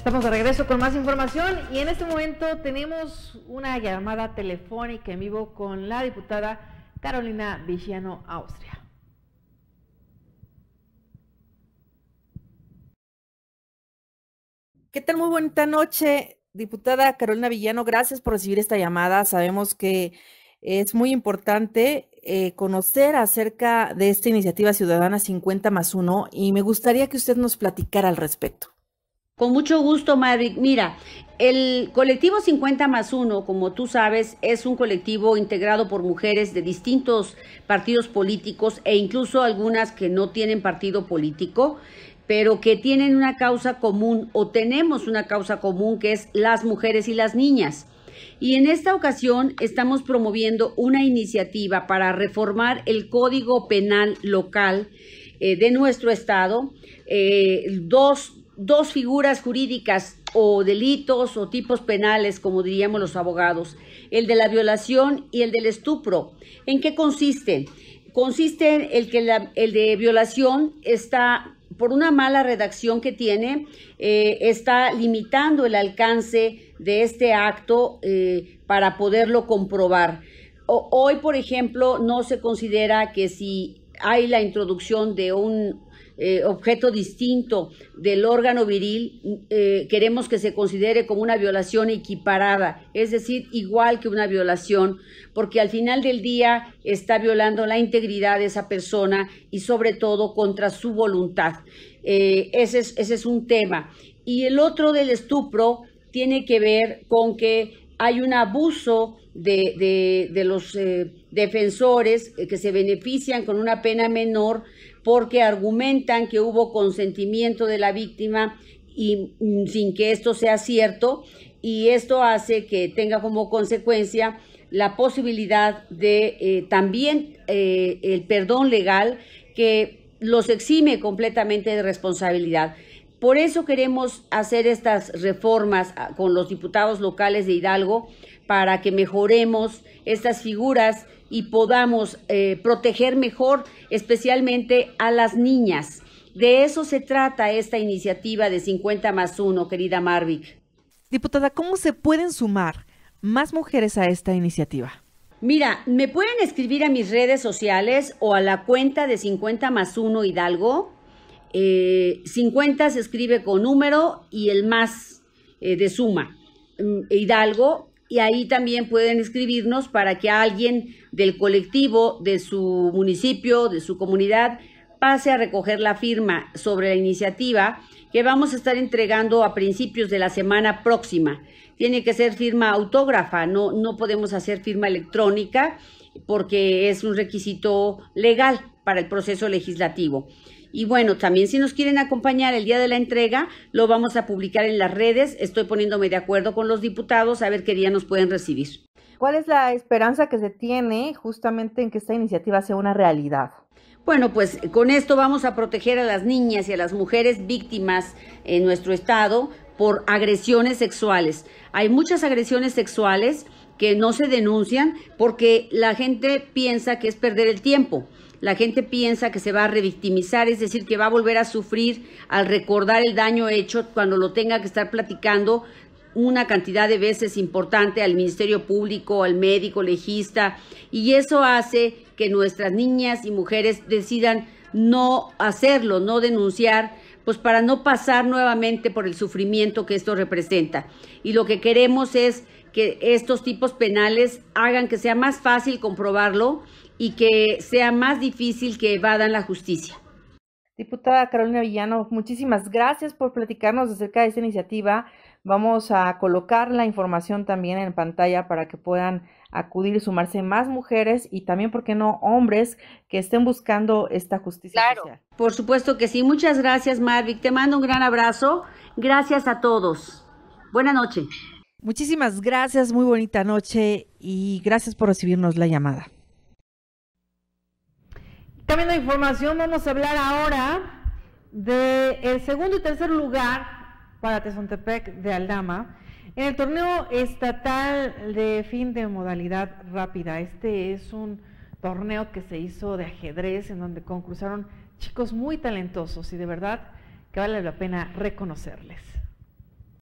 Estamos de regreso con más información y en este momento tenemos una llamada telefónica en vivo con la diputada Carolina Villano Austria. ¿Qué tal? Muy bonita noche, diputada Carolina Villano. Gracias por recibir esta llamada. Sabemos que eh, es muy importante eh, conocer acerca de esta iniciativa ciudadana 50 más 1 y me gustaría que usted nos platicara al respecto. Con mucho gusto, Madrid. Mira, el colectivo 50 más 1, como tú sabes, es un colectivo integrado por mujeres de distintos partidos políticos e incluso algunas que no tienen partido político pero que tienen una causa común o tenemos una causa común que es las mujeres y las niñas. Y en esta ocasión estamos promoviendo una iniciativa para reformar el Código Penal Local eh, de nuestro Estado. Eh, dos dos figuras jurídicas o delitos o tipos penales, como diríamos los abogados, el de la violación y el del estupro. ¿En qué consiste? Consiste en el que el de violación está por una mala redacción que tiene, eh, está limitando el alcance de este acto eh, para poderlo comprobar. hoy, por ejemplo, no se considera que si hay la introducción de un eh, objeto distinto del órgano viril, mm, eh, queremos que se considere como una violación equiparada, es decir, igual que una violación, porque al final del día está violando la integridad de esa persona y sobre todo contra su voluntad. Eh, ese es un tema. Y el otro del estupro tiene que ver con que hay un abuso de, los eh, defensores eh, que se benefician con una pena menor porque argumentan que hubo consentimiento de la víctima y mm, sin que esto sea cierto y esto hace que tenga como consecuencia la posibilidad de eh, también el perdón legal que los exime completamente de responsabilidad. Por eso queremos hacer estas reformas ah, con los diputados locales de Hidalgo para que mejoremos estas figuras y podamos eh, proteger mejor especialmente a las niñas. De eso se trata esta iniciativa de 50 más 1, querida Marvic. Diputada, ¿cómo se pueden sumar más mujeres a esta iniciativa? Mira, me pueden escribir a mis redes sociales o a la cuenta de 50 más 1 Hidalgo eh, 50 se escribe con número y el más eh, de suma. Mm, e Hidalgo, y ahí también pueden escribirnos para que alguien del colectivo, de su municipio, de su comunidad, pase a recoger la firma sobre la iniciativa que vamos a estar entregando a principios de la semana próxima. Tiene que ser firma autógrafa, no podemos hacer firma electrónica porque es un requisito legal para el proceso legislativo. Y bueno, también si nos quieren acompañar el día de la entrega, lo vamos a publicar en las redes. Estoy poniéndome de acuerdo con los diputados a ver qué día nos pueden recibir. ¿Cuál es la esperanza que se tiene justamente en que esta iniciativa sea una realidad? Bueno, pues con esto vamos a proteger a las niñas y a las mujeres víctimas en nuestro estado por agresiones sexuales. Hay muchas agresiones sexuales que no se denuncian porque la gente piensa que es perder el tiempo la gente piensa que se va a revictimizar, es decir, que va a volver a sufrir al recordar el daño hecho cuando lo tenga que estar platicando una cantidad de veces importante al Ministerio Público, al médico legista, y eso hace que nuestras niñas y mujeres decidan no hacerlo, no denunciar, pues para no pasar nuevamente por el sufrimiento que esto representa. Y lo que queremos es que estos tipos penales hagan que sea más fácil comprobarlo y que sea más difícil que evadan la justicia. Diputada Carolina Villano, muchísimas gracias por platicarnos acerca de esta iniciativa. Vamos a colocar la información también en pantalla para que puedan acudir y sumarse más mujeres y también, ¿por qué no, hombres que estén buscando esta justicia claro. Por supuesto que sí. Muchas gracias, Marvic. Te mando un gran abrazo. Gracias a todos. Buena noche. Muchísimas gracias, muy bonita noche y gracias por recibirnos la llamada. Cambiando de información, vamos a hablar ahora del el segundo y tercer lugar para Tezontepec de Aldama en el torneo estatal de fin de modalidad rápida. Este es un torneo que se hizo de ajedrez en donde concursaron chicos muy talentosos y de verdad que vale la pena reconocerles.